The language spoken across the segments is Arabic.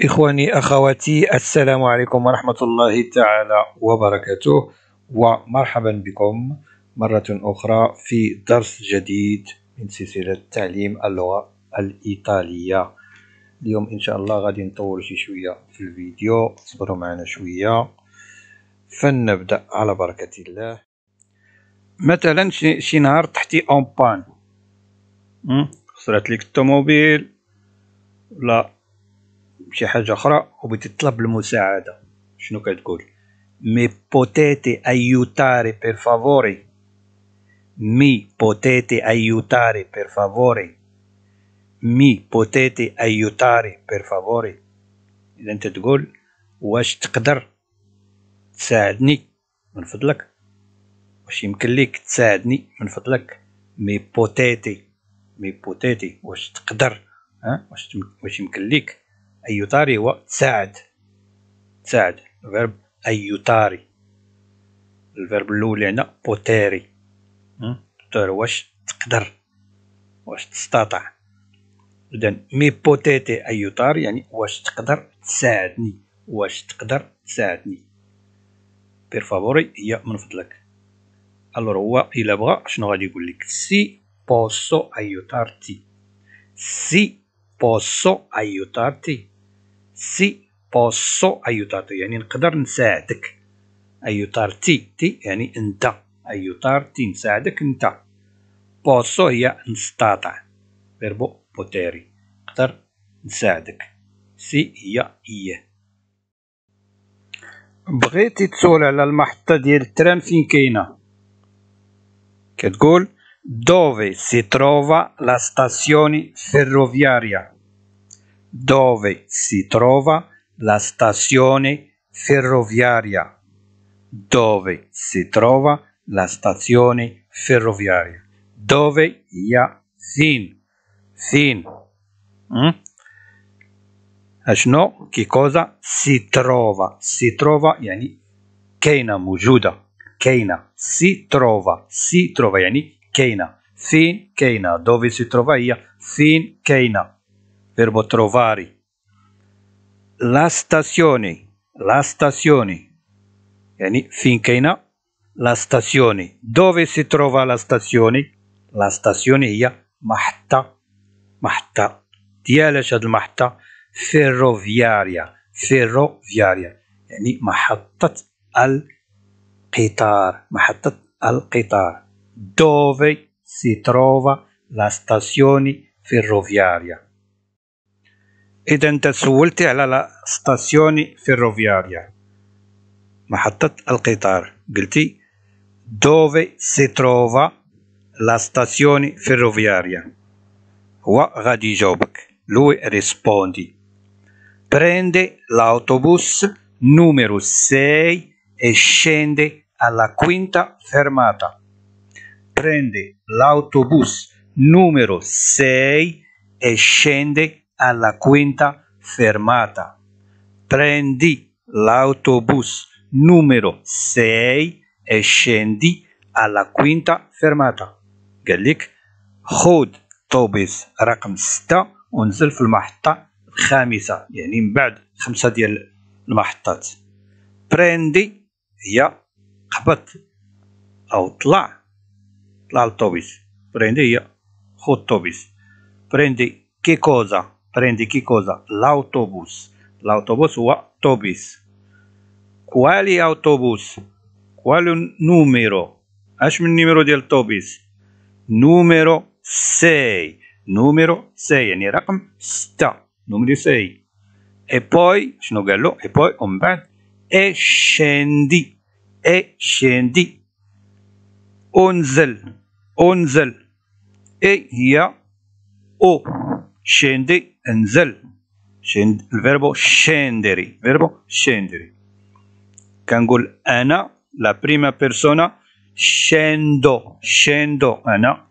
إخواني أخواتي السلام عليكم ورحمة الله تعالى وبركاته ومرحبا بكم مرة أخرى في درس جديد من سلسلة تعليم اللغة الإيطالية اليوم إن شاء الله غادي نطول شي شوية في الفيديو اصبروا معنا شوية فلنبدأ على بركة الله مثلا شي نهار تحتي أون بان خسرت لك الطوموبيل لا شي حاجه اخرى وبتطلب المساعده شنو كتقول مي بوتيتي ايوتاري بير فافوري مي بوتيتي ايوتاري بير فافوري مي بوتيتي ايوتاري بير فافوري اذا انت تقول واش تقدر تساعدني من فضلك واش يمكن لك تساعدني من فضلك مي بوتيتي مي بوتيتي واش تقدر ها واش واش يمكن لك أيطاري هو تساعد تساعد فيرب أيطاري الفيرب الأول هنا بوتيري بوتير واش تقدر واش تستطع إذا مي بوتيتي أيطار يعني واش تقدر تساعدني واش تقدر تساعدني بير فابوري هي من فضلك الور هو إلا بغا شنو غادي يقول لك سي بوسو أيوتارتي سي بوسو أيوتارتي سي بوسو ايوتارتي يعني نقدر نساعدك ايوتارتي تي يعني انت ايوتارتي نساعدك انت بوسو هي نستطع فيربو بوتيري نقدر نساعدك سي هي ايه بغيتي تسول على المحطة ديال التران فين كاينة كتقول دوفي سي تروفا لا ستاسيوني فيروفياريا dove si trova la stazione ferroviaria. Dove si trova la stazione ferroviaria. Dove ia sin. Sin. Mm? عشنو che cosa si trova si trova يعني كاينة mujuda. كاينة si trova si trova يعني كاينة فين كاينة dove si trova ia? فين كاينة verbo trovare. La stazione, la stazione. يعني فين كاينة لا ستاسيوني دوفي سي تروفا لا ستاسيوني لا ستاسيوني هي محطة محطة ديالاش هاد المحطة فيروفياريا فيروفياريا يعني محطة القطار محطة القطار دوفي سي تروفا لا ستاسيوني فيروفياريا تسولت على ستاسيوني ferroviaria محطة القطار قلتي dove si trova la stazione ferroviaria هو غادي يجاوبك lui rispondi prende l'autobus numero 6 e scende alla quinta fermata prende l'autobus numero 6 e scende alla quinta fermata. Prendi l'autobus numero 6 e scendi alla quinta fermata. قال لك خود طوبيس رقم 6 ونزل في المحطة الخامسة يعني من بعد خمسة ديال المحطات بريندي هي قبض أو طلع طلع الطوبيس بريندي هي خود طوبيس بريندي che cosa prendi che cosa? L'autobus. L'autobus o autobus. Quali autobus? Quale numero? Ashmi il numero di autobus. Numero 6. Numero 6. يعني رقم sta. Numero 6. E poi, snogello, e poi, ombad, e scendi. E scendi. Onzel. Onzel. E io. o. Scendi. انزل شند الفيربو scendere verbo scendere كنقول انا لا بريما بيرسونا scendo scendo انا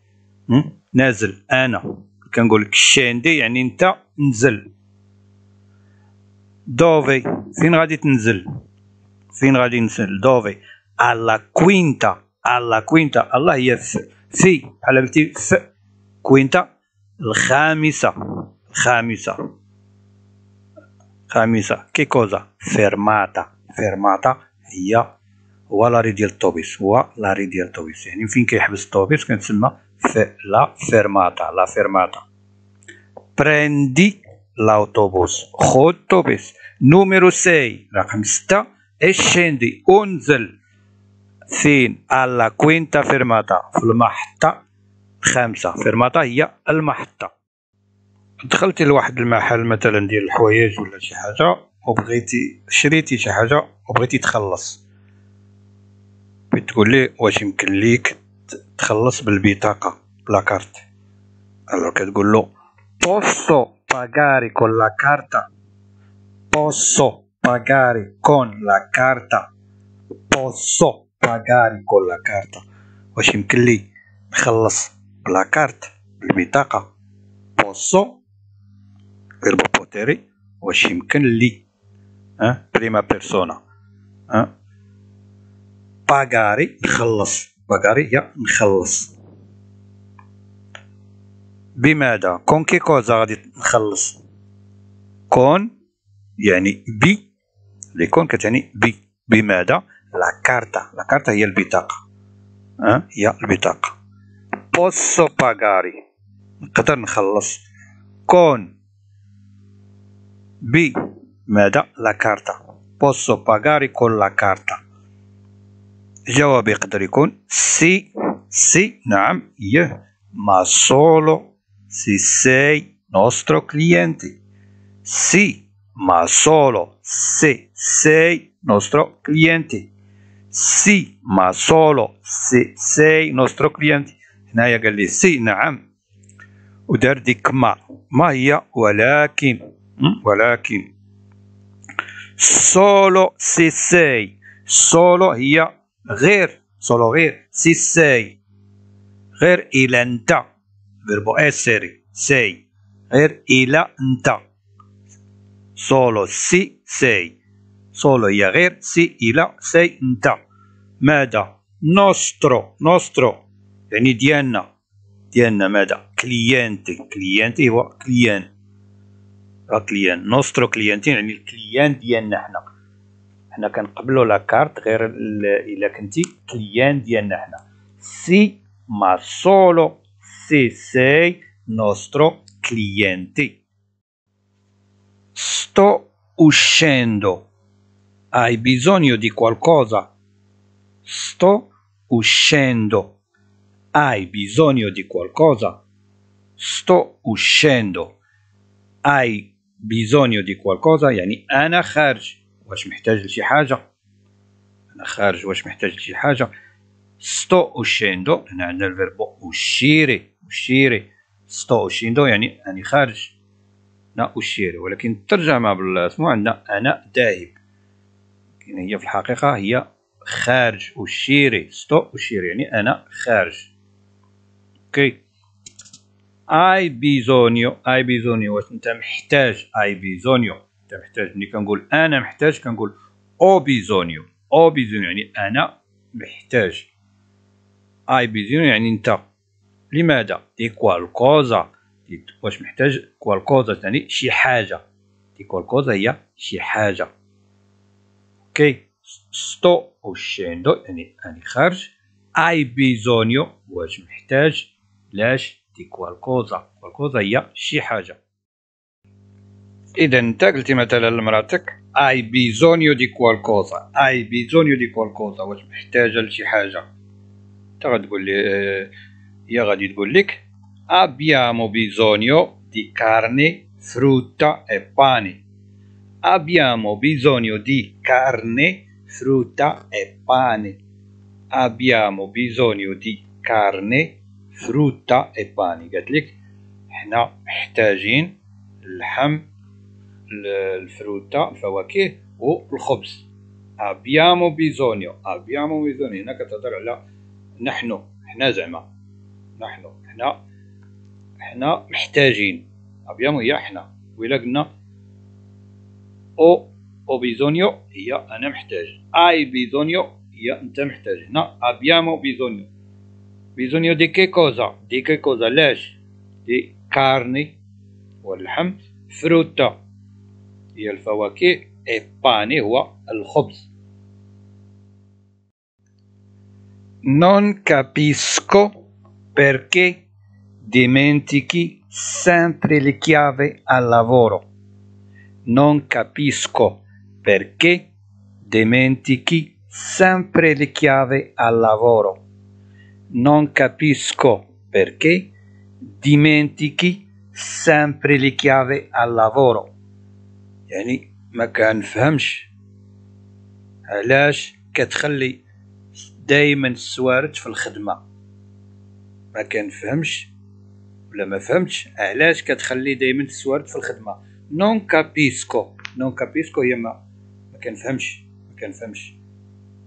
نازل انا كنقول لك scendi يعني انت نزل dove فين غادي تنزل فين غادي ننزل dove alla quinta alla quinta alla هي في بحال قلتي في كوينتا الخامسه خامسة خامسة كي كوزا فيرماتا فيرماتا هي هو لاري ديال الطوبيس هو لاري ديال الطوبيس يعني فين كيحبس الطوبيس كنتسمى في لا فيرماتا لا فيرماتا بريندي لاوتوبوس خود طوبيس نوميرو سي رقم ستة اشندي انزل فين على كوينتا فيرماتا في المحطة خامسة فيرماتا هي المحطة دخلتي لواحد المحل مثلا ديال الحوايج ولا شي حاجه وبغيتي شريتي شي حاجه وبغيتي تخلص بتقول لي واش يمكن ليك تخلص بالبطاقه بلاكارت الو كتقول له posso pagare con la carta posso pagare con la carta posso pagare con la carta واش يمكن لي نخلص بلاكارت بالبطاقه posso قربو بوتيري واش يمكن لي أه؟ بريما بيرسونا أه؟ باغاري نخلص باغاري هي نخلص بماذا كون كي كوزا غادي نخلص كون يعني بي لي كون كتعني بي بماذا لا كارتا لا كارتا هي البطاقه أه؟ هي البطاقه بوسو باغاري نقدر نخلص كون B, me da la carta. Posso pagar con la carta. Jaube, acá, ricoon. Si, si, naam, yé. Ma solo, si, sei, nuestro cliente. Si, ma solo, si, sei, nuestro cliente. Si, ma solo, si, sei, nuestro cliente. Nayagalli, si, naam. Uderdikma, Maya o lakin vuelá ¿Mm? solo si sei solo y a solo ver si sei y ilenta verbo ser sei y ila nta solo si sei solo y a si ila sei nta Meda nuestro nuestro veni tierna tierna Mada. cliente cliente cliente كليان نوسترو كليانتين يعني الكليان ديالنا حنا حنا كنقبلوا لاكارت غير الا كنتي كليان ديالنا حنا سي ما سولو سي سي nostro cliente. Sto uscendo. Hai bisogno di qualcosa? Sto uscendo. Hai bisogno di qualcosa? Sto uscendo. Hai بيزونيو دي كوالكوزا يعني انا خارج واش محتاج لشي حاجه انا خارج واش محتاج لشي حاجه ستو اوشيندو هنا عندنا الفيرب اوشيري اوشيري ستو اوشيندو يعني اني خارج نا اوشيري ولكن الترجمه بالاسمو عندنا انا ذاهب هي في الحقيقه هي خارج اوشيري ستو اوشيري يعني انا خارج اوكي okay. اي بيزونيو اي بيزونيو واش انت محتاج اي بيزونيو انت محتاج ملي كنقول انا محتاج كنقول او بيزونيو او بيزونيو يعني انا محتاج اي بيزونيو يعني انت لماذا دي كوالكوزا واش محتاج كوالكوزا يعني شي حاجه دي كوالكوزا هي شي حاجه اوكي ستو او شيندو يعني انا خارج اي بيزونيو واش محتاج لاش di qualcosa qualcosa هي شي حاجة إذا أنت قلتي مثلا لمراتك أي بيزونيو دي كوالكوزا أي بيزونيو دي كوالكوزا واش محتاجة لشي حاجة أنت غتقول لي هي غادي تقول لك abbiamo bisogno di carne, frutta e pane. Abbiamo bisogno di carne, frutta e pane. Abbiamo bisogno di carne, فروتا اي باني قالت لك حنا محتاجين اللحم الفروتا الفواكه والخبز ابيامو بيزونيو ابيامو بيزونيو هنا كتهضر على نحن حنا زعما نحن حنا حنا محتاجين ابيامو هي حنا ويلا قلنا او او بيزونيو هي انا محتاج اي بيزونيو هي انت محتاج هنا ابيامو بيزونيو bisogno di che cosa? Di che cosa? Lesh, di carne, واللحم, frutta, il الفواكه, e pane هو khubz. Non capisco perché dimentichi sempre le chiavi al lavoro. Non capisco perché dimentichi sempre le chiavi al lavoro. non capisco perché dimentichi sempre le chiavi al lavoro يعني ما كنفهمش علاش كتخلي دائما السوارت في الخدمه ما كنفهمش ولا ما فهمتش علاش كتخلي دائما السوارت في الخدمه نون كابيسكو نون كابيسكو هي ما ما كنفهمش ما كنفهمش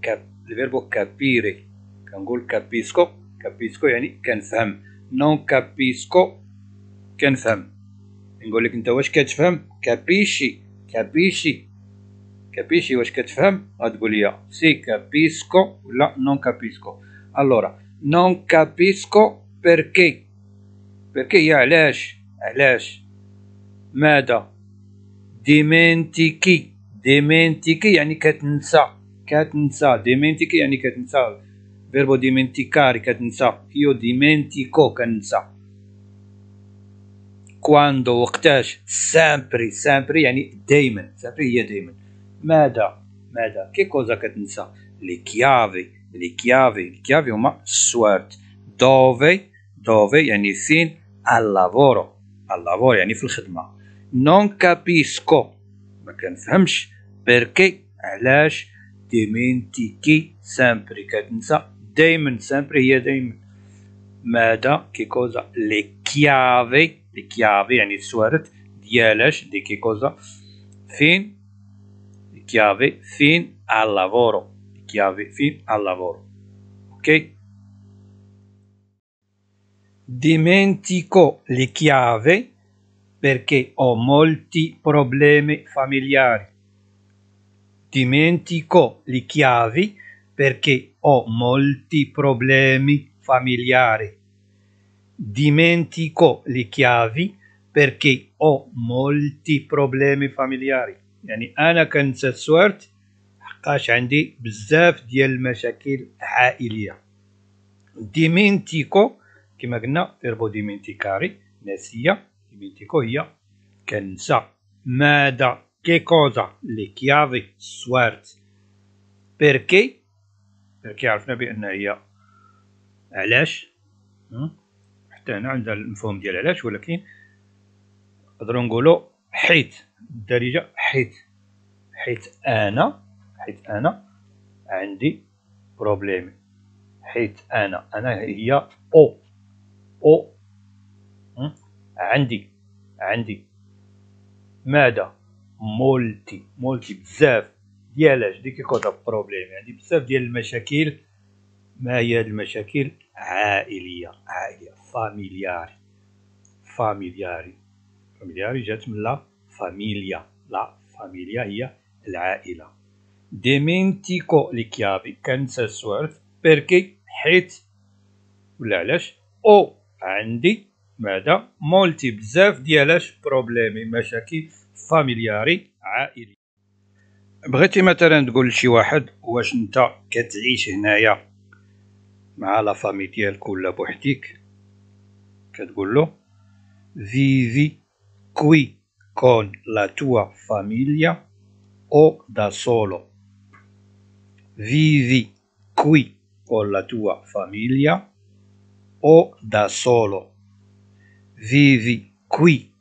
كاب الفيربو كابيري كنقول كابيسكو كابيسكو يعني كنفهم نون كابيسكو كنفهم نقول لك انت واش كتفهم كابيشي كابيشي كابيشي واش كتفهم غتقول لي سي كابيسكو ولا نون كابيسكو الورا نون كابيسكو بيركي بيركي هي علاش علاش ماذا ديمنتيكي ديمنتيكي يعني كتنسى كتنسى ديمنتيكي يعني كتنسى Verbo dimenticare, كنسى. Io dimentico, كنسى. Quando, وقتاش, sempre, sempre, يعني دايما, sempre هي دايما. ماذا؟ ماذا؟ Che cosa كتنسى؟ Le chiavi, le chiavi, le chiavi ma, السوارت. Dove, dove, يعني fin, al lavoro, al lavoro, يعني في الخدمة. Non capisco, ما كنفهمش. Perché, علاش, eh, dimentichi, sempre كتنسى. Damon, sempre Here Damon, ماذا che cosa le chiavi le chiavi يعني السوارت ديالاش di che cosa fin le chiavi fin al lavoro le chiavi fin al lavoro ok dimentico le chiavi perché ho molti problemi familiari dimentico le chiavi perché ho molti problemi familiari. Dimentico le chiavi perché ho molti problemi familiari. يعني أنا كنت صورت حقاش عندي بزاف ديال المشاكل Dimentico ديمينتيكو كما قلنا فيربو ديمينتيكاري ناسية ديمينتيكو هي كنسى che cosa le chiavi swart perché كيعرفنا بان هي علاش حتى هنا عندها المفهوم ديال علاش ولكن نقدروا نقولوا حيت الدارجه حيت حيت انا حيت انا عندي بروبليم حيت انا انا هي او او عندي عندي ماذا مولتي مولتي بزاف ديالاش ديك كوتا بروبليم يعني بزاف ديال المشاكل ما هي هاد المشاكل عائليه عائليه فاميلياري فاميلياري فاميلياري جات من لا فاميليا لا فاميليا هي العائله ديمينتيكو لي كيابي كانسا سوارت بيركي حيت ولا علاش او عندي ماذا مولتي بزاف ديالاش بروبليمي مشاكل فاميلياري عائليه بغيتي مثلا تقول لشي واحد واش نتا كتعيش هنايا مع لا فامي ديالك ولا بوحديك كتقول له فيفي كوي كون لا توا فاميليا او دا سولو فيفي كوي كون لا توا فاميليا او دا سولو فيفي كوي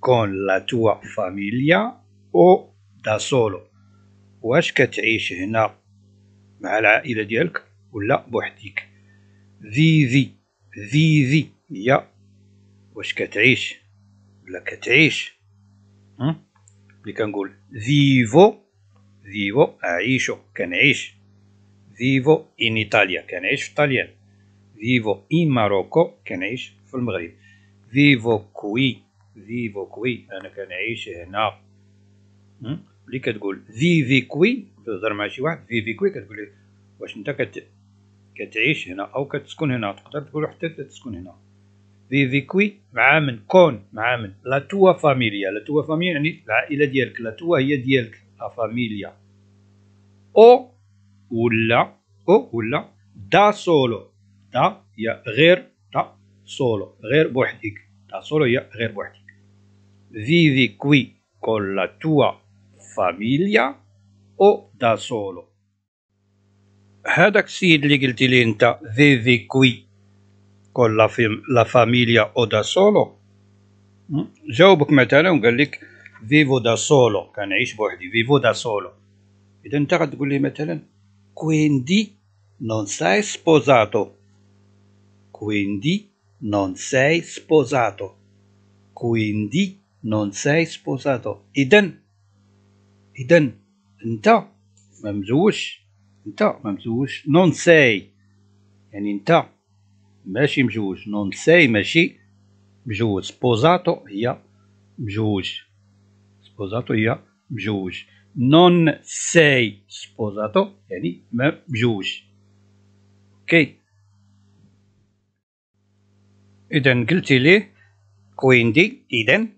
كون لا توا فاميليا او دا سولو واش كتعيش هنا مع العائلة ديالك ولا بوحديك ذي ذي ذي ذي هي واش كتعيش ولا كتعيش ملي كنقول فيفو فيفو اعيشو كنعيش فيفو ان ايطاليا كنعيش في إيطاليا فيفو ان ماروكو كنعيش في المغرب فيفو كوي فيفو كوي انا كنعيش هنا ملي كتقول في في كوي تهضر مع شي واحد في في كوي كتقول له واش انت كت كتعيش هنا او كتسكن هنا تقدر تقول حتى تسكن هنا في في كوي مع من كون مع من لا توا فاميليا لا توا فاميليا يعني العائله ديالك لا توا هي ديالك لا فاميليا او ولا او ولا دا سولو دا هي غير دا سولو غير بوحدك دا سولو هي غير بوحدك في كوي كون لا توا famiglia o da solo. هذاك السيد اللي قلتي لي انت فيفي كوي كون لا فيم لا فاميليا او دا سولو جاوبك مثلا وقال لك فيفو دا سولو كنعيش بوحدي فيفو دا سولو اذا انت غتقول لي مثلا كويندي non sei sposato quindi non sei sposato quindi non sei sposato اذا اذا انت ما مزوجش انت ما مزوجش نون ساي يعني انت ماشي مجوج نون ساي ماشي مجوج سبوزاتو هي مجوج سبوزاتو هي مجوج نون ساي سبوزاتو يعني ما مجوج اوكي اذا قلتي ليه كويندي اذا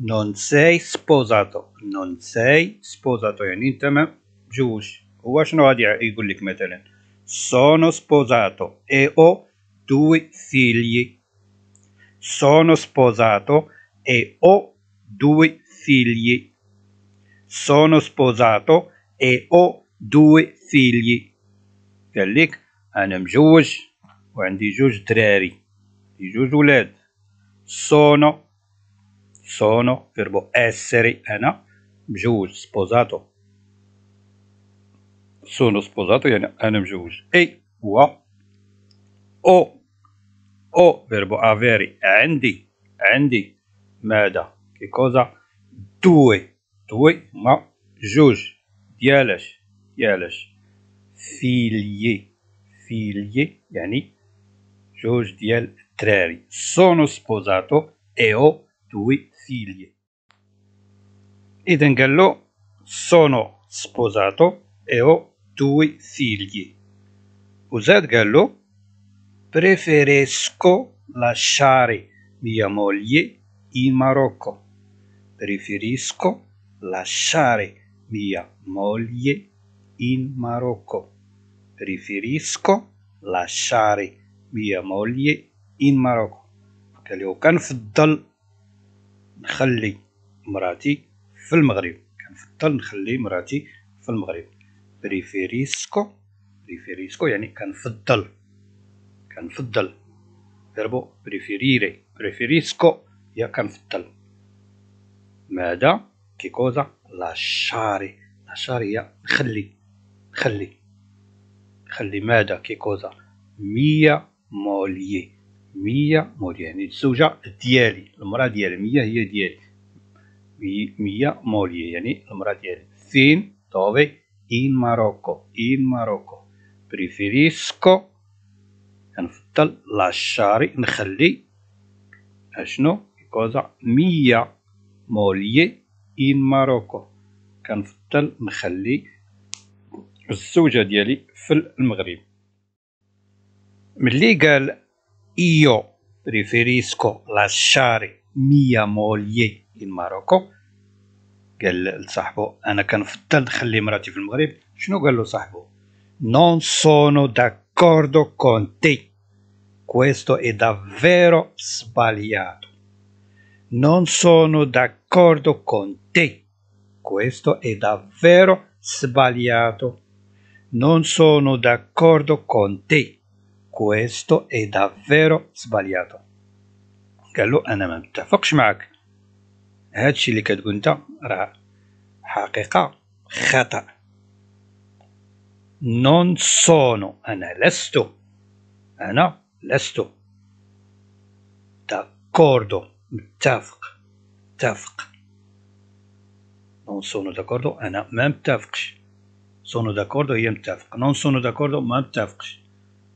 non sei sposato non sei sposato يعني انت ما جوش هو شنو غادي يقول لك مثلا sono sposato e ho due figli sono sposato e ho due figli sono sposato e ho due figli قال لك انا مجوج وعندي جوج دراري جوج ولاد sono sono, verbo essere, eh, أنا مجوز sposato. Sono sposato, يعني أنا مجوز. E, هو O, أو verbo avere, عندي عندي ماذا؟ che cosa? Due due ma جوج ديالش ديالش figli figli يعني جوج ديال الدراري sono sposato e ho due figli. Itenghello sono sposato e ho due figli. Usted Gallo preferisco lasciare mia moglie in Marocco. Preferisco lasciare mia moglie in Marocco. Preferisco lasciare mia moglie in Marocco. قال له كنفضل نخلي مراتي في المغرب كنفضل نخلي مراتي في المغرب بريفيريسكو بريفيريسكو يعني كنفضل كنفضل فيربو بريفيريري بريفيريسكو يا كنفضل ماذا كي كوزا لاشاري لاشاري هي نخلي نخلي نخلي ماذا كي كوزا ميا موليه مية مور يعني الزوجة ديالي المرأة ديالي مية هي ديالي مية مولية يعني المرأة ديالي فين طوبي إن ماروكو إن ماروكو بريفيريسكو نفضل لاشاري نخلي اشنو كوزا مية مولية إن ماروكو كنفضل نخلي الزوجة ديالي في المغرب ملي قال Io preferisco lasciare mia moglie in Marocco قال لصاحبه انا كنفضل نخلي مراتي في المغرب شنو قال له صاحبه non sono d'accordo con te questo è davvero sbagliato non sono d'accordo con te questo è davvero sbagliato non sono d'accordo con te questo è davvero sbagliato قالو انا ما متفقش معك هادشي اللي كتقول انت راه حقيقه خطا non sono انا لست انا لست d'accordo متفق متفق non sono d'accordo انا ما متفقش sono d'accordo هي متفق non sono d'accordo ما متفقش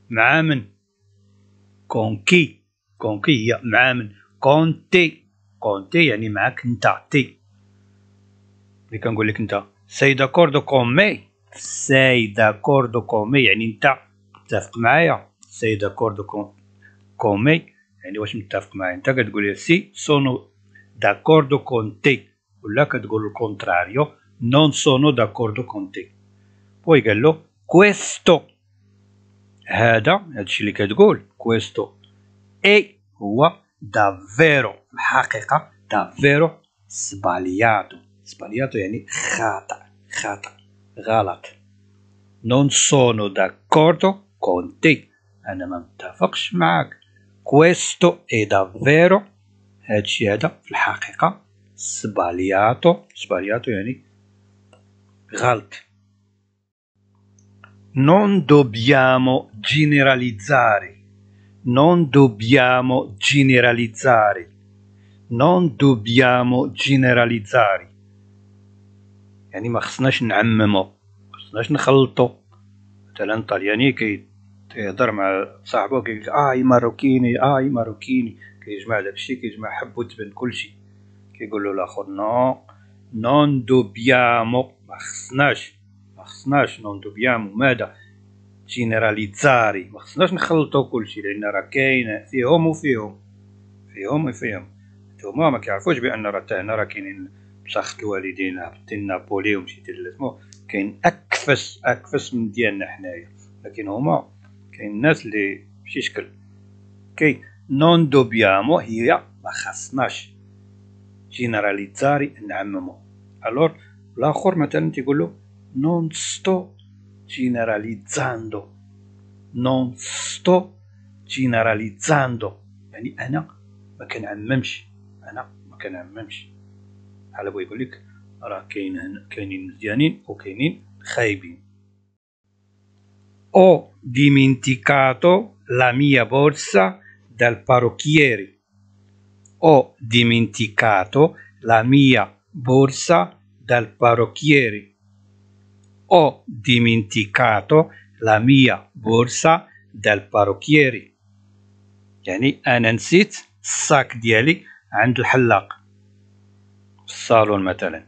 مع من con chi con chi هي مع من con te con te يعني معك انت تي اللي كنقول لك انت سي داكوردو كون مي سي داكوردو كون مي يعني انت متفق معايا سي داكوردو كون كون مي يعني واش متفق معايا انت كتقول لي سي سونو d'accordo con te ولا كتقول الكونتراريو non sono d'accordo con te poi قال له questo هذا هادشي اللي كتقول كويستو اي هو دافيرو الحقيقه دافيرو سبالياتو سبالياتو يعني خاطئ خاطئ غلط non sono d'accordo con te انا ما متفقش معاك questo è davvero هادشي هذا في الحقيقه سبالياتو سبالياتو يعني غلط non dobbiamo generalizzare, non dobbiamo generalizzare, non dobbiamo generalizzare يعني ما خصناش نعممو ما خصناش نخلطو مثلا طلياني كيهضر مع صاحبو كيقول اه ماروكيني اه ماروكيني كيجمع داكشي كيجمع حب وتبن كلشي كيقولو له الاخر نو نون دوبيامو ما خصناش خصناش نونتوبيامو ماذا جينيراليزاري ما خصناش نخلطو كلشي لان راه كاين فيهم وفيهم فيهم وفيهم نتوما ما كيعرفوش بان راه حتى هنا راه كاينين بصح الوالدين هبطين نابولي ومشيتي لسمو كاين اكفس اكفس من ديالنا حنايا لكن هما كاين الناس اللي بشي شكل كي نون دوبيامو هي ما خصناش جينيراليزاري نعممو الور الاخر مثلا تيقول له non sto generalizzando, non sto generalizzando يعني أنا ما كنعممش أنا ما كنعممش بحال بغا يقول لك راه كاين كاينين مزيانين وكاينين خايبين Ho dimenticato la mia borsa dal parrucchiere. Ho dimenticato la mia borsa dal parrucchiere. Ho dimenticato la mia borsa del parrucchieri. يعني أنا نسيت الساك ديالي عند الحلاق الصالون مثلا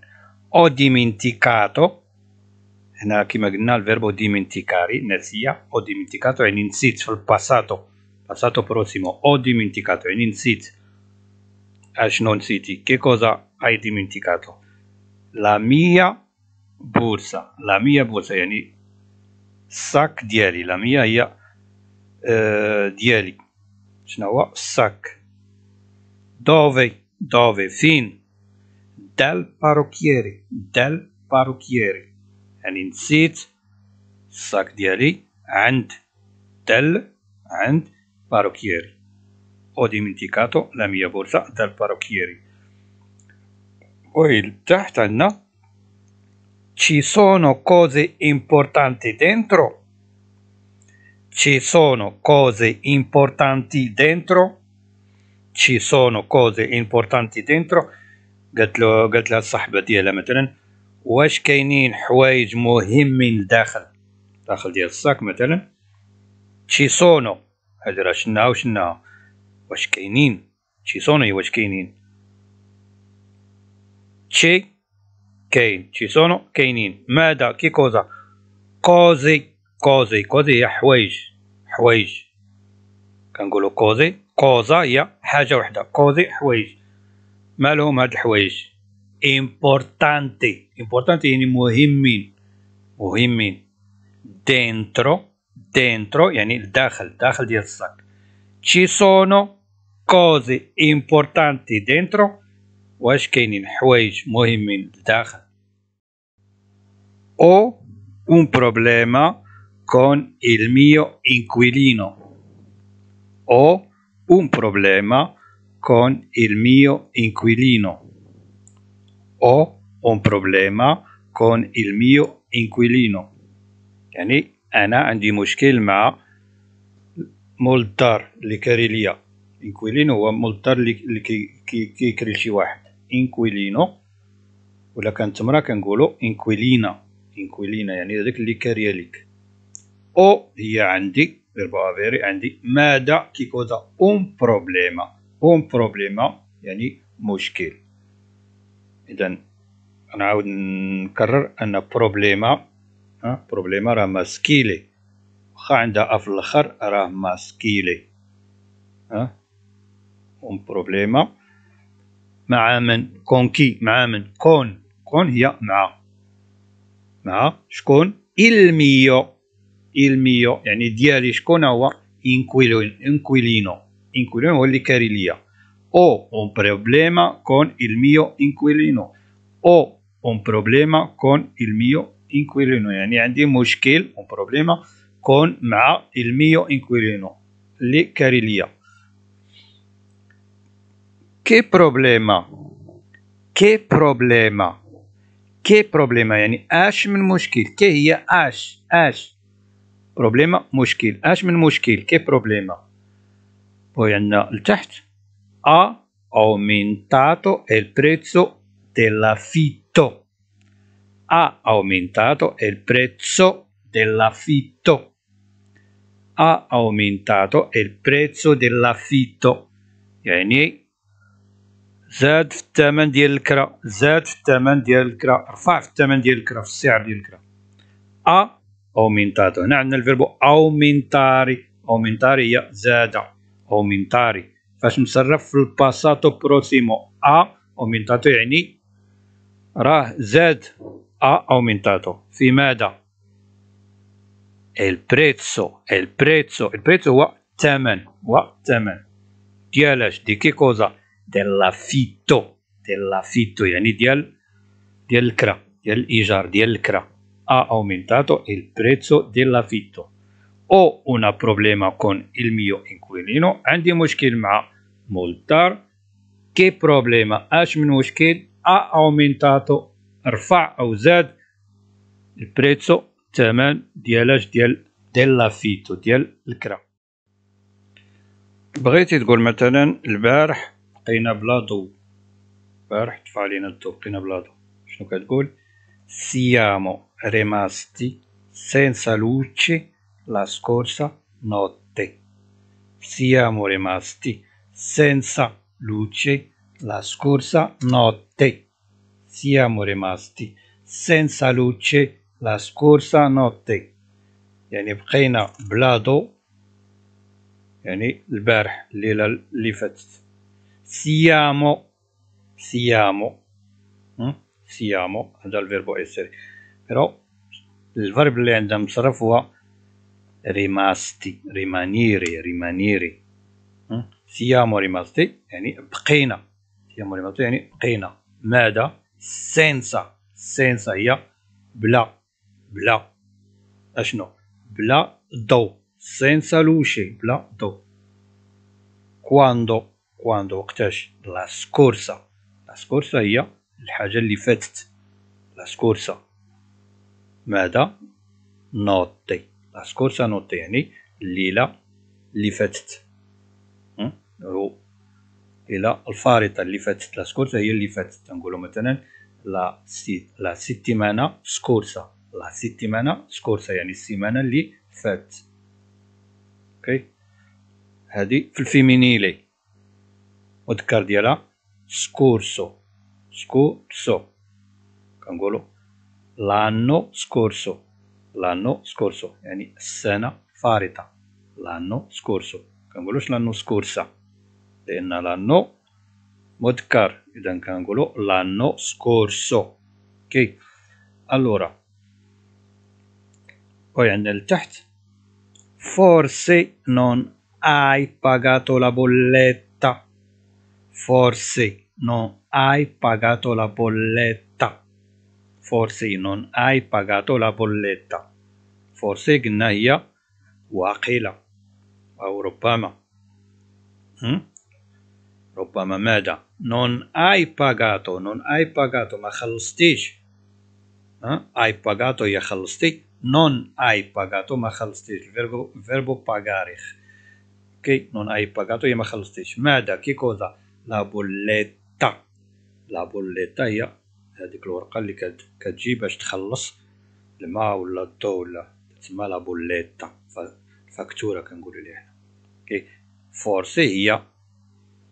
او ديمنتيكاتو هنا كما قلنا الفيربو ديمنتيكاري نسي او ديمنتيكاتو يعني نسيت في الباساتو باساتو بروسيمو او ديمنتيكاتو يعني نسيت اشنو نسيتي كي كوزا اي ديمنتيكاتو لا ميا بورصة لا العامية بورصة يعني الساك ديالي لا العامية هي آه، ديالي شنو هو الساك دوفي دوفي فين دال باروكيري دال باروكيري يعني نسيت الساك ديالي عند دال عند باروكيري او ديمنتيكاتو لا لامية بورصة دال باروكيري وي تحت عندنا ci sono cose importanti dentro? Ci sono cose importanti dentro؟ ci sono cose importanti dentro قالت له قالت لها الصاحبه ديالها مثلا واش كاينين حوايج مهمين لداخل داخل ديال الصاك مثلا تشي سونو هادي راه شناها وشناها واش كاينين تشي سونو واش كاينين تشي كاين تشي سونو كاينين ماذا كي كوزا كوزي كوزي كوزي هي حوايج حوايج كنقولوا كوزي كوزا هي حاجه وحده كوزي حوايج مالهم هاد الحوايج importante importante يعني مهمين مهمين dentro dentro يعني الداخل الداخل ديال الصاك ci sono cose importanti dentro واش كاينين حوايج مهمين لداخل او اون بروبليما كون il mio inquilino او اون بروبليما كون il mio inquilino o un problema con il mio inquilino يعني انا عندي مشكل مع مولدار اللي كاري ليا انكويلينو هو مولدار اللي كي كي كري شي واحد انكويلينو ولا كانت مرا كنقولوا انكويلينا انكويلينا يعني هذاك اللي كارياليك ليك او هي عندي فيربو افيري عندي ماذا كي كوزا اون بروبليما اون بروبليما يعني مشكل اذا نعاود نكرر ان بروبليما ها بروبليما راه ماسكيلي واخا عندها اف الاخر راه ماسكيلي ها اون بروبليما مع من كونكي مع من كون كون هي مع مع شكون إلميو إلميو يعني ديالي شكون هو إنكويلون إنكويلينو إنكويلينو هو اللي كاري ليا أو اون بروبليما كون الميو انكويلينو أو اون بروبليما كون الميو انكويلينو يعني عندي مشكل اون بروبليما كون مع الميو انكويلينو اللي كاري ليا Che problema che problema che problema يعني اش من مشكل كي هي اش اش بروبليما مشكل اش من مشكل كي بروبليما poi عندنا لتحت ha aumentato il prezzo dell'affitto ha aumentato il prezzo dell'affitto ha aumentato il prezzo dell'affitto يعني زاد في الثمن ديال الكرا زاد في الثمن ديال الكرا رفع في الثمن ديال الكرا في السعر ديال الكرا ا اومنتاتو هنا عندنا الفيربو اومنتاري اومنتاري هي زاد اومنتاري فاش مصرف في الباساتو بروسيمو ا اومنتاتو يعني راه زاد ا اومنتاتو في ماذا البريتسو البريتسو البريتسو هو الثمن هو الثمن ديالاش دي كي كوزا dell'affitto dell'affitto يعني ديال ديال الكرة ديال الإيجار ديال الكرة ha aumentato il prezzo dell'affitto ho un problema con il mio inquilino عندي مشكل مع مولتار che problema اش من مشكل ha aumentato رفع او زاد البريتسو الثمن ديالاش ديال ديال لافيتو ديال الكرا بغيتي تقول مثلا البارح لقينا بلادو بارح البارح طفى علينا الضو لقينا بلا شنو كتقول سيامو ريماستي سينسا لوتشي لا سكورسا نوتي سيامو ريماستي سينسا لوتشي لا سكورسا نوتي سيامو ريماستي سينسا لوتشي لا سكورسا نوتي يعني بقينا بلادو يعني البارح الليله اللي فاتت siamo, siamo, hm? siamo, è già verbo essere, però il verbo اللي sarà مصرف rimasti, rimanere, rimanere hm? Mm? siamo rimasti يعني pena, siamo rimasti يعني pena, meda, senza senza هي bla, بلا اشنو bla, do, senza luce بلا ضوء quando كواندو وقتاش لا سكورسا لا سكورسا هي الحاجة اللي فاتت لا سكورسا ماذا نوطي لا سكورسا نوطي يعني الليلة اللي فاتت او الى الفارطه اللي فاتت لا سكورسا هي اللي فاتت تنقولوا مثلا لا سي لا سيتيمانا سكورسا لا سيتيمانا سكورسا يعني السيمانه اللي فاتت اوكي هذه في الفيمينيلي o ti cardiala scorso, scorso, cangolo, l'anno scorso, l'anno scorso, yani sena farita, l'anno scorso, cangolo l'anno scorsa, لأن l'anno مذكر إذا كنقولوا l'anno scorso ok allora poi عندنا لتحت forse non hai pagato la bolletta Forse non hai pagato la bolletta. Forse non hai pagato la bolletta. Forse gnaia wakila. أو ربما ربما ماذا non hai pagato non hai pagato ma خلصتيش hm? hai pagato يا خلصتي non hai pagato ma خلصتيش verbo, verbo pagare che non hai pagato e ma خلصتيش che cosa لا بوليتا لا بوليتا هي هذيك الورقة اللي كتجي باش تخلص الماء ولا الضو ولا تسمى لا بوليتا فاكتورة كنقولو ليها اوكي كي فورسي هي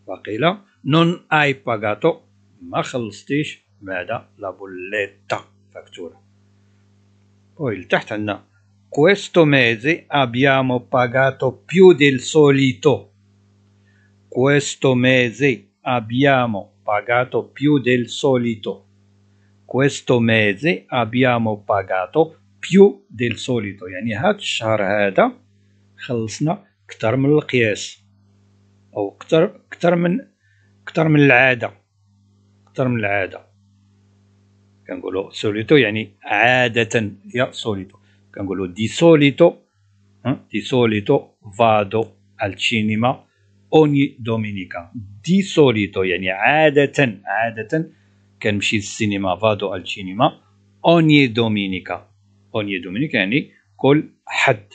وقيلا نون اي باغاتو ما خلصتيش ماذا بوليتا فاكتورة ويل تحت عندنا questo mese abbiamo pagato più del solito Questo mese abbiamo pagato più del solito. Questo mese abbiamo pagato più del solito. يعني هاد الشهر هذا خلصنا أكثر من القياس أو أكثر أكثر من أكثر من العادة أكثر من العادة كنقولوا سوليتو يعني عادة يا سوليتو كنقولوا دي سوليتو دي سوليتو فادو al cinema اوني دومينيكا دي سوليتو يعني عادة عادة كنمشي للسينما فادو السينما اوني دومينيكا اوني دومينيكا يعني كل حد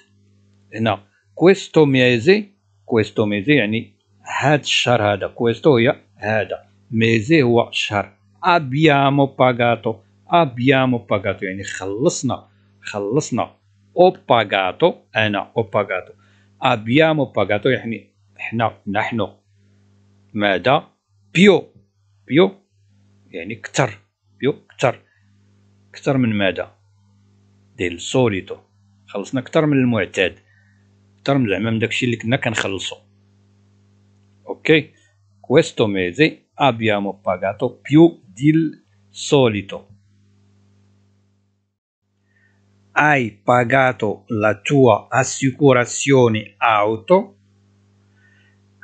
هنا كويستو ميزي كويستو ميزي يعني هاد الشهر هذا كويستو هي هذا ميزي هو الشهر ابيامو باغاتو ابيامو باغاتو يعني خلصنا خلصنا او باغاتو انا او باغاتو ابيامو باغاتو يعني نحن نحن ماذا بيو بيو يعني كتر بيو كتر كتر من ماذا ديال سوليتو خلصنا كتر من المعتاد كتر من زعما من داكشي اللي كنا كنخلصو اوكي كويستو ميزي ابيامو باغاتو بيو ديل سوليتو hai pagato la tua assicurazione auto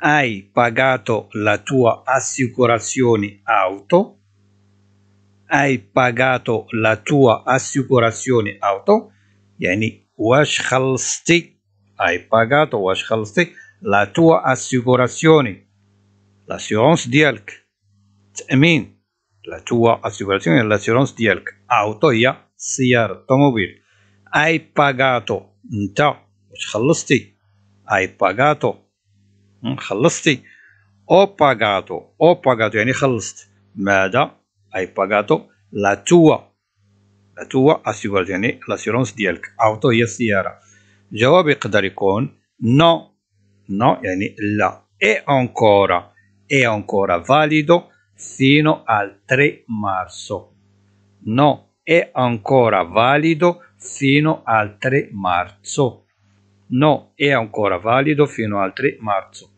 hai pagato la tua assicurazione auto, hai pagato la tua assicurazione auto, yani واش خلصتي hai pagato واش خلصتي la tua assicurazione l'assurance di elk, تأمين la tua assicurazione l'assurance di elk, auto هي سيارة automobile, hai pagato انت واش خلصتي hai pagato خلصتي ho pagato ho pagato يعني خلصت ماذا hai pagato la tua la tua assicurazione يعني الاسيرونس ديالك اوتو هي السياره الجواب يقدر يكون نو no. no يعني لا e ancora è ancora valido fino al 3 marzo no è ancora valido fino al 3 marzo No, è ancora valido fino al 3 marzo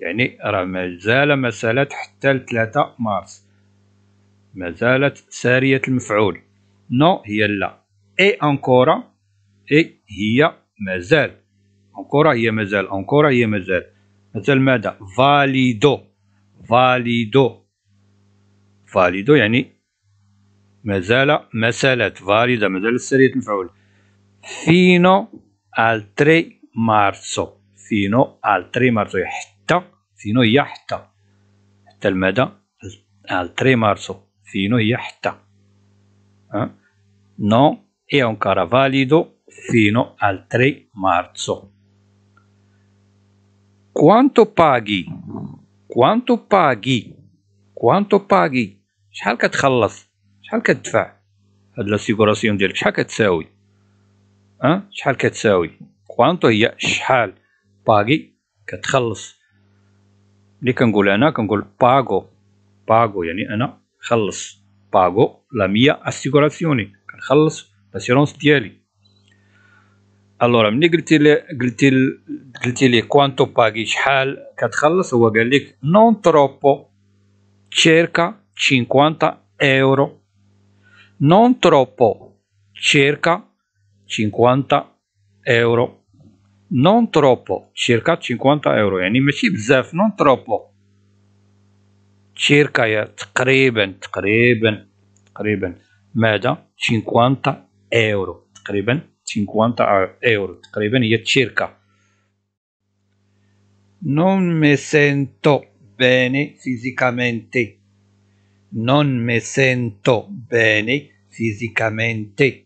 يعني راه مازال ما زالت حتى ل 3 مارس مازالت سارية المفعول نو هي لا اي انكورا اي هي مازال انكورا هي مازال انكورا هي مازال مثل ماذا فاليدو فاليدو فاليدو يعني مازال ما زالت فاليدا مازالت سارية المفعول فينو al 3 marzo fino al 3 marzo حتى fino هي حتى حتى al 3 marzo fino هي حتى eh? no è ancora valido fino al 3 marzo quanto paghi quanto paghi quanto paghi شحال كتخلص شحال كتدفع هاد لاسيكوراسيون ديالك شحال كتساوي أه؟ شحال كتساوي كوانتو هي شحال باغي كتخلص ملي كنقول انا كنقول باغو باغو يعني انا خلص باغو لا ميا اسيغوراسيوني كنخلص لاسيرونس ديالي الوغ ملي قلتي لي قلتي قلتي لي كوانتو باغي شحال كتخلص هو قال لك نون تروبو تشيركا 50 يورو نون تروبو تشيركا 50 euro. Non troppo, circa 50 euro. يعني ماشي بزاف non troppo. circa تقريبا تقريبا تقريبا ماذا 50 euro تقريبا 50 euro تقريبا هي circa non mi sento bene fisicamente non mi sento bene fisicamente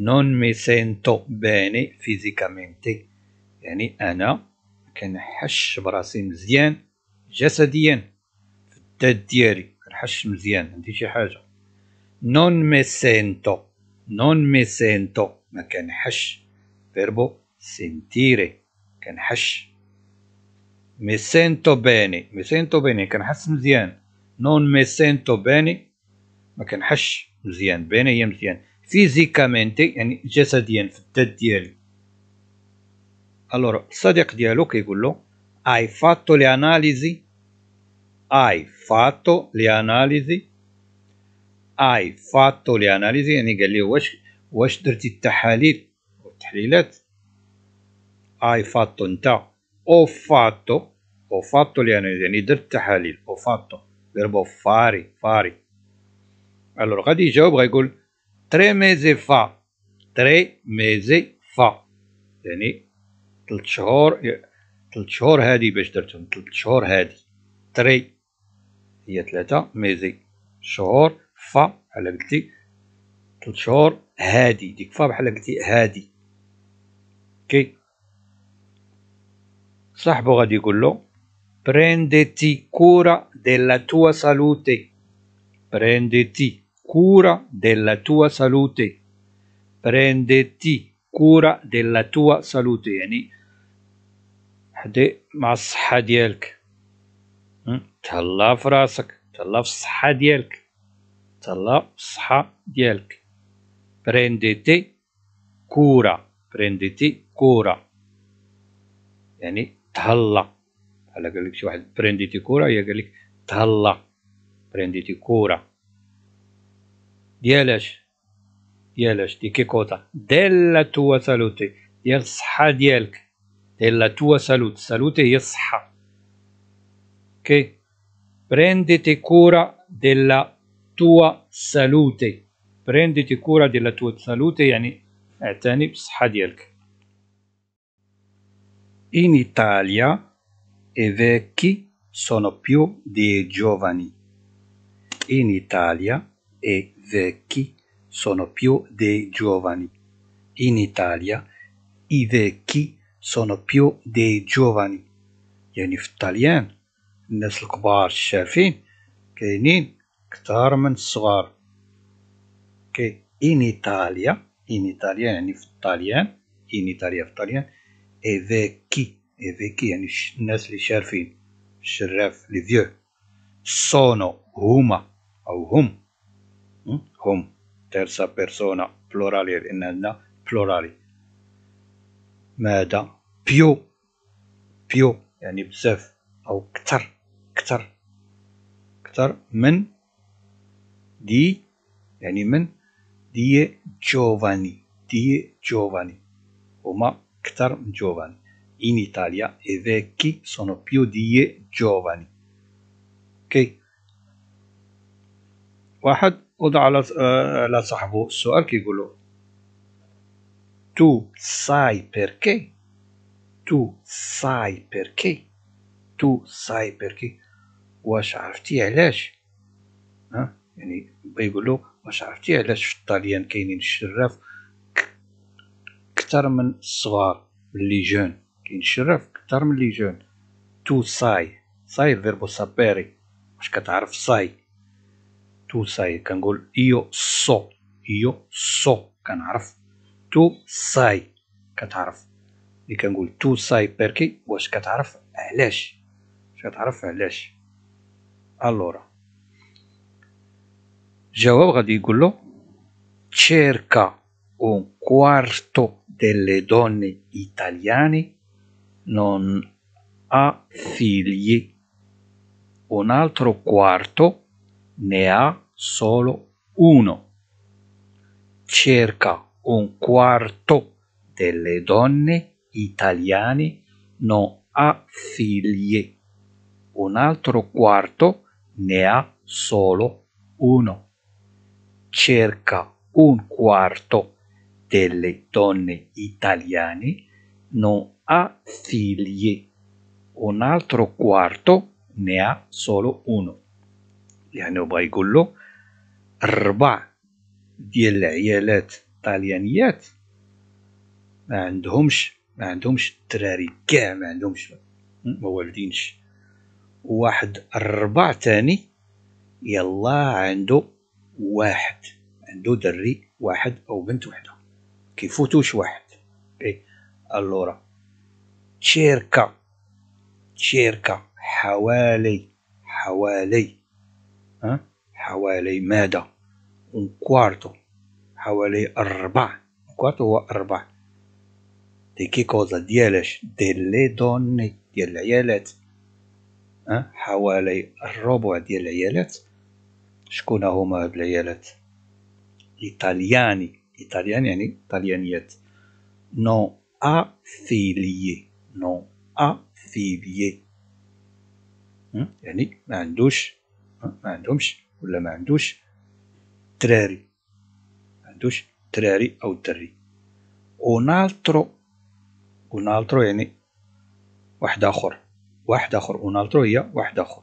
non mi sento bene fisicamente يعني انا كنحش براسي مزيان جسديا في الذات ديالي كنحش مزيان عندي شي حاجه non mi sento non mi sento ما كنحش فيربو sentire كنحش مي sento بيني مي sento بيني كنحس مزيان نون مي sento بيني ما كنحش مزيان بيني هي مزيان فيزيكامينتي يعني جسديا في الذات ديالي الور الصديق ديالو كيقول له اي فاتو لي اناليزي اي فاتو لي اناليزي اي فاتو لي اناليزي يعني قال لي واش واش درتي التحاليل والتحليلات اي فاتو نتا او فاتو او فاتو لي اناليزي يعني درت التحاليل او فاتو فيربو فاري فاري الور غادي يجاوب غيقول ميزي فا يعني تلت شهور تلت شهور هادي باش درتهم تلت شهور هادي تري هي ثلاثة ميزي شهور فا بحال قلتي تلت شهور هادي ديك فا بحال قلتي هادي كي صاحبو غادي يقول له برينديتي كورا ديلا توا سالوتي برينديتي cura della tua salute prenditi cura ديال توا سالوتي يعني حدي مع الصحة ديالك تهلا في تهلا في الصحة ديالك تهلا في الصحة ديالك برينديتي كورة برينديتي كورة يعني تهلا هلا قال شي واحد برينديتي كورة هي قال تهلا برينديتي كورة ديالاش ديالاش دي كيكوطا della tua salute ديال الصحة ديالك della tua salute salute هي الصحة prenditi cura della tua salute prenditi cura della tua salute يعني اعتني بالصحة ديالك In Italia i vecchi sono più dei giovani. In Italia i vecchi sono più dei giovani. In Italia i vecchi sono più dei giovani. يعني في الطليان الناس الكبار الشارفين كاينين كتار من الصغار كي ان ايطاليا ان ايطاليا يعني في الطليان ان ايطاليا في الطاليان اي فيكي اي فيكي يعني الناس اللي شارفين الشراف لي فيو سونو هما او هم هم terza بيرسونا بلورالي لأن عندنا بلورالي ماذا بيو بيو يعني بزاف أو كتر كتر كتر من دي يعني من دي جوفاني دي جوفاني هما كتر من جوفاني in Italia i vecchi sono più di giovani. ok واحد وضع على آه، على صاحبه السؤال كيقول تو ساي sai تو ساي sai تو ساي sai واش عرفتي علاش ها يعني بيقولوا واش عرفتي علاش في الطاليان كاينين الشراف اكثر من الصغار اللي جون كاين الشراف اكثر من اللي جون تو ساي ساي فيربو سابيري واش كتعرف ساي tu sai Kangol, io so, io so Kanarf, tu sai Katarf. E كنقول tu sai perché? واش كتعرف è واش كتعرف è الورا Allora, غادي يقول له cerca un quarto delle donne italiane non ha figli un altro quarto ne ha solo uno. Circa un quarto delle donne italiane non ha figli, un altro quarto ne ha solo uno. Circa un quarto delle donne italiane non ha figli, un altro quarto ne ha solo uno. لأنه يعني بغا يقول له الربع ديال العيالات الطاليانيات ما عندهمش ما عندهمش الدراري كاع ما عندهمش ما والدينش واحد الربع تاني يلا عنده واحد عنده دري واحد او بنت وحده كيفوتوش واحد اي اللورا تشيركا تشيركا حوالي حوالي حوالي ماذا كوارتو حوالي أربع كوارتو هو أربع دي كي كوزا ديالاش دي لي دوني ديال العيالات حوالي الربع ديال العيالات شكون هما هاد العيالات ايطالياني ايطاليان يعني طليانيات نون افيليي نون افيليي يعني ما عندوش ما عندهمش ولا ما عندوش تراري ما عندوش تراري او دري اونالترو اونالترو يعني واحد اخر واحد اخر اونالترو هي واحد اخر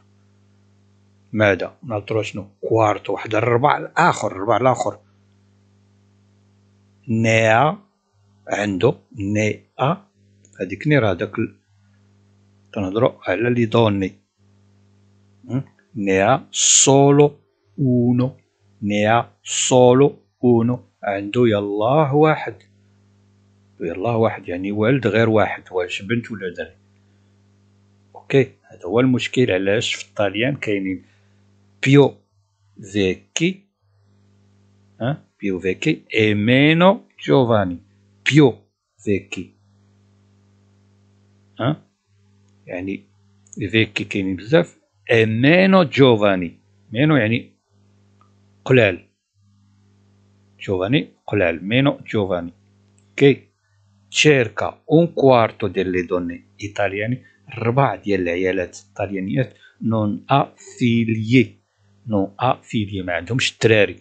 ماذا اونالترو شنو كوارتو واحد الربع الاخر الربع الاخر نيا عنده نيا هذيك نيرا داك تنهضروا على لي دوني ne ha solo uno ne ha solo uno عنده يا الله واحد يا الله واحد يعني والد غير واحد واش بنت ولا دري اوكي هذا هو المشكل علاش في الطاليان كاينين بيو فيكي ها بيو فيكي اي مينو جوفاني بيو فيكي ها يعني فيكي كاينين بزاف إيه، مينو جوفاني مينو يعني قلال جوفاني قلال مينو جوفاني كي تشيركا اون كوارتو quarto لي دوني ايطالياني ربع ديال العيالات ايطاليانيات نون ا افيليي نون ا افيليي ما عندهمش الدراري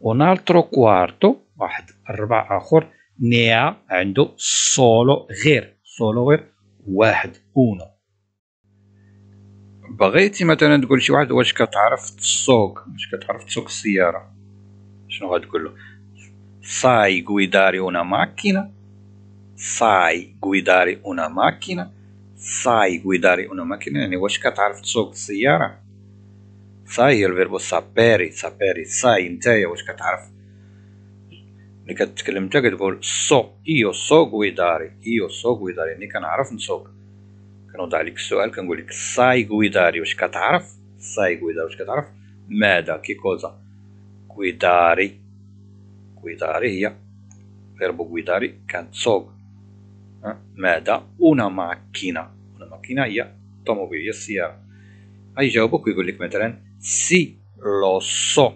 ونالترو كوارتو واحد ربع اخر نيا عنده سولو غير سولو غير واحد اونو بغيتي مثلا تقول شي واحد واش كتعرف تسوق واش كتعرف تسوق السياره شنو غتقول له ساي غويداري una ماكينا ساي غويداري una ماكينا ساي غويداري una ماكينا يعني واش كتعرف تسوق السياره ساي هي الفيربو سابيري سابيري ساي نتايا واش كتعرف ملي كتكلم نتا كتقول سو ايو سو غويداري ايو سو غويداري يعني كنعرف نسوق كان وضع عليك السؤال كنقول لك ساي غويداري واش كتعرف ساي غويداري واش كتعرف ماذا كي كوزا غويداري غويداري هي فيربو غويداري كان تسوق ماذا una macchina una macchina هي الطوموبيل هي السيارة غيجاوبك ويقول لك مثلا سي لو سو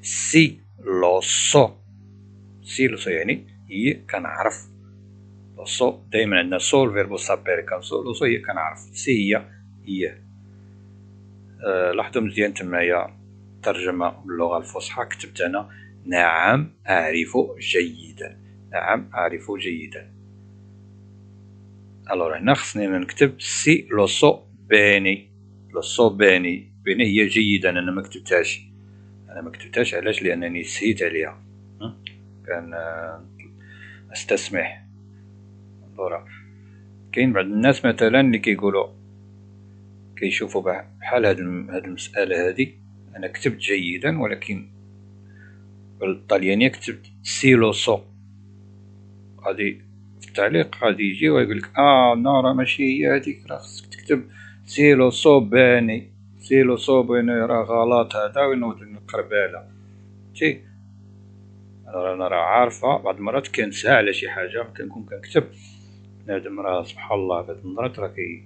سي لو سو سي لو سو يعني هي كنعرف lo دايما عندنا سول فيرب سابيركا لو سو هي كنعرف سي هي هي أه لاحظوا مزيان تمايا ترجمة باللغة الفصحى كتبت أنا نعم أعرف جيدا نعم أعرف جيدا الور هنا خصني نكتب سي لو سو بيني لو سو بيني بيني هي جيدا أنا ما كتبتهاش أنا ما كتبتهاش علاش لأنني سهيت عليها كان أستسمح الضرر كاين بعض الناس مثلا اللي كيقولوا كيشوفوا بحال هاد المساله هادي انا كتبت جيدا ولكن بالطاليانيه كتبت سيلوسو غادي في التعليق غادي يجي ويقول لك اه نورا راه ماشي هي هذيك راه خصك تكتب سيلوسو باني سيلوسو باني راه غلط هذا وينوض القرباله فهمتي انا راه عارفه بعض المرات كنسى على شي حاجه كنكون كنكتب بنادم راه سبحان الله قد نظرت راكي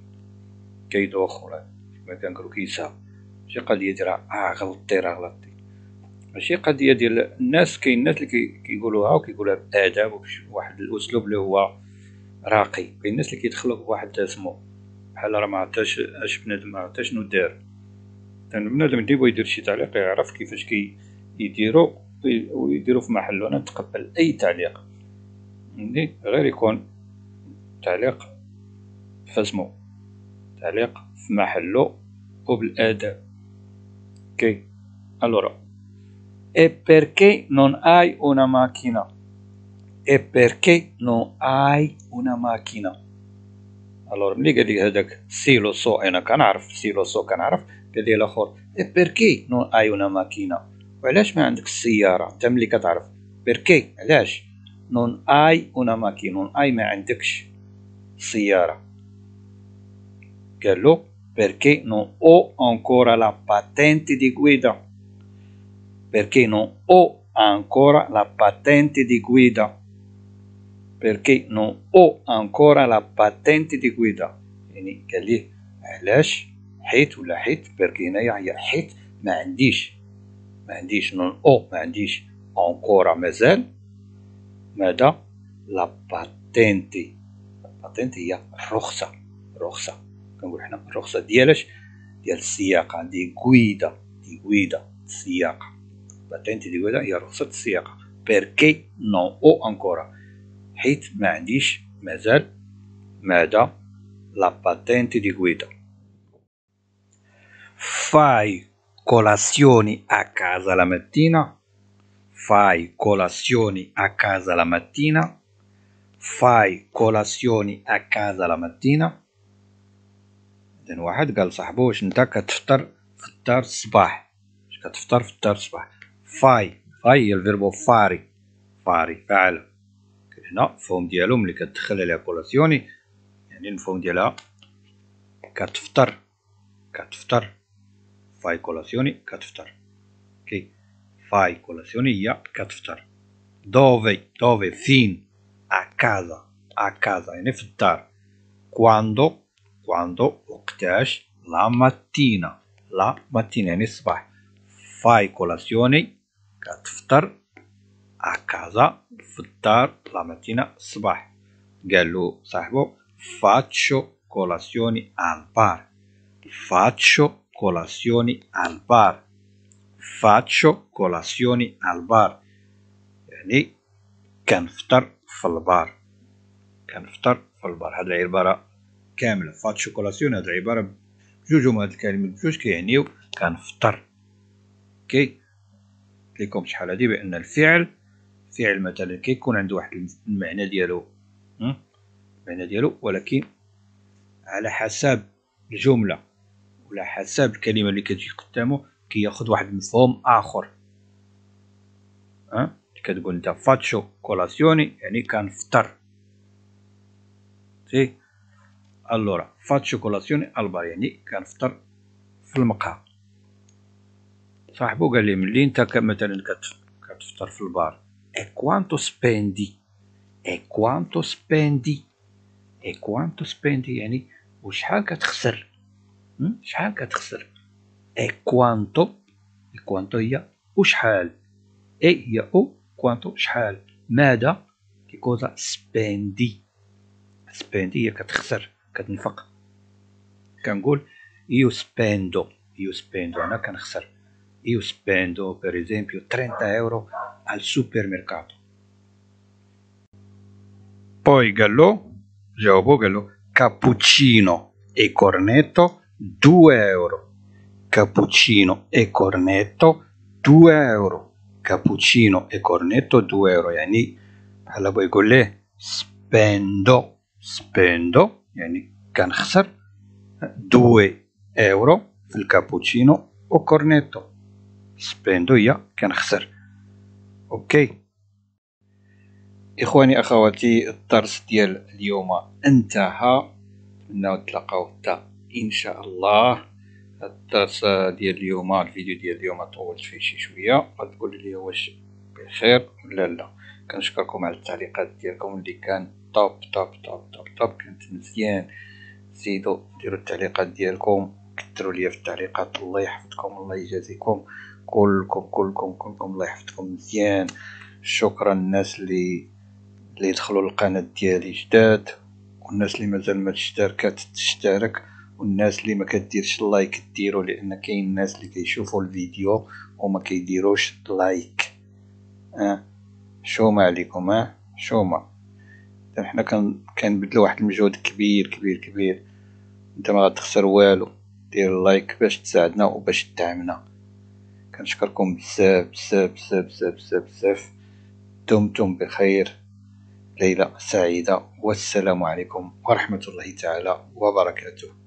كيدو أخرى كما كنقولو كيسا ماشي قضية ديال اه غلطتي راه غلطتي ماشي قضية ديال الناس كاين الناس اللي كيقولوها وكيقولوها بآداب وواحد الأسلوب اللي هو راقي كاين الناس اللي كيدخلوك بواحد سمو بحال راه ما عرفتش اش بنادم ما عرفتا شنو دار كان بنادم ديبو يدير شي تعليق يعرف كيفاش كي يديرو ويديرو في محلو انا نتقبل اي تعليق غير يكون تعليق في اسمه تعليق في محله وبالاداء كي الورا اي بيركي نون اي اون ماكينا اي بيركي نون اي اون ماكينا الورا ملي قال لي هذاك سي لو سو انا كنعرف سي لو سو كنعرف قال لي الاخر اي بيركي نون اي una ماكينا وعلاش ما عندك السياره انت ملي كتعرف بيركي علاش نون اي اون ماكينا نون اي ما عندكش Sierra. Gallo perché non ho ancora la patente di guida. Perché non ho ancora la patente di guida. Perché non ho ancora la patente di guida. يعني قال لي علاش حيت ولا حيت بركي هنايا هي حيت ما عنديش ما عنديش نون او ما عنديش اونكورا مازال ماذا لا باتينتي باتنت هي الرخصه رخصة كنقول حنا الرخصة ديالاش ديال السياقة دي كويدا دي كويدا السياقة باتنت دي كويدا هي رخصة السياقة بيركي نو او انكورا حيت ما عنديش مازال مادا لا باتنت دي كويدا فاي colazioni a casa la mattina fai colazioni a casa la mattina فاي كولاسيوني اكازا لا ماتينا واحد قال صاحبو واش نتا كتفطر في الدار الصباح واش كتفطر في الدار الصباح فاي فاي هي الفيربو فاري فاري فعل هنا الفهم ديالو ملي كتدخل عليها كولاسيوني يعني الفهم ديالها كتفطر كتفطر فاي كولاسيوني كتفطر كي فاي كولاسيوني هي كتفطر دوفي دوفي فين a casa a casa in في quando quando octesh, la mattina la mattina in الصباح fai colazione كتفطر a casa في la mattina sbah. قال له faccio colazione al bar faccio colazione al bar faccio colazione al bar يعني كنفطر في البار كنفطر في البار هذه العباره كامله فهاد شوكولاسيون هذه العباره بجوجهم هاد الكلمات بجوج كيعنيو كنفطر فطر كي لكم شحال هادي بان الفعل فعل مثلا كيكون عنده واحد المعنى ديالو المعنى ديالو ولكن على حسب الجمله ولا حسب الكلمه اللي كتجي قدامه كياخد واحد المفهوم اخر ها أه؟ Che quando faccio colazione, yani can ftar. Sì? Allora, faccio colazione al bar, yani can ftar fil maqha. صاحبو قال لي ملي انت مثلا كتفطر في البار e quanto spendi e quanto spendi e quanto spendi يعني وشحال كتخسر شحال كتخسر e quanto e quanto هي وشحال e هي او quanto شحال che cosa spendi spendi هي كتخسر كتنفق كنقول io spendo io spendo انا كنخسر io spendo per esempio 30 euro al supermercato poi Gallo Giacomo Gallo cappuccino e cornetto 2 euro cappuccino e cornetto 2 euro كابوتشينو اي كورنيتو دو ايرو يعني بحال بغا يقول ليه سبيندو سبيندو يعني كنخسر 2 ايرو في الكابوتشينو وكورنيتو سبيندو هي كنخسر اوكي اخواني اخواتي الدرس ديال اليوم انتهى نتلاقاو حتى ان شاء الله الدرس ديال اليوم الفيديو ديال اليوم طولت فيه شي شويه غتقول لي واش بخير ولا لا كنشكركم على التعليقات ديالكم اللي كان توب توب توب طاب طاب كانت مزيان زيدوا ديروا التعليقات ديالكم كثروا ليا في التعليقات الله يحفظكم الله يجازيكم كلكم كلكم كلكم الله يحفظكم مزيان شكرا الناس اللي اللي دخلوا القناه ديالي جداد والناس اللي مازال ما تشترك, تشترك والناس اللي ما كديرش اللايك ديرو لان كاين الناس اللي كيشوفوا الفيديو وما كيديروش لايك اه شوما عليكم اه شوما اذا طيب، حنا كنبذلوا واحد المجهود كبير كبير كبير انت ما غتخسر والو دير لايك باش تساعدنا وباش تدعمنا كنشكركم بزاف بزاف بزاف بزاف بزاف, بزاف. دمتم بخير ليلة سعيدة والسلام عليكم ورحمة الله تعالى وبركاته